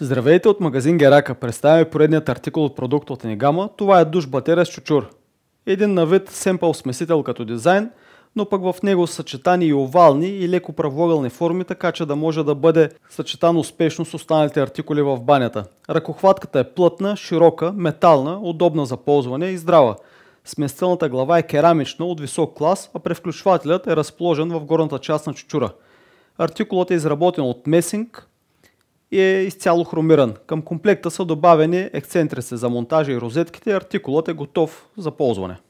Здравейте от магазин Герака. Представяме поредният артикул от продукт от Енигама. Това е душ батерия с чучур. Един на вид семпъл смесител като дизайн, но пък в него са съчетани и овални и леко правоъгълни форми, така че да може да бъде съчетан успешно с останалите артикули в банята. Ръкохватката е плътна, широка, метална, удобна за ползване и здрава. Сместилната глава е керамична от висок клас, а превключвателят е разположен в горната част на чучура. Артикулът е изработен от месинг, и е изцяло хромиран. Към комплекта са добавени ексцентриси за монтажа и розетките и артикулът е готов за ползване.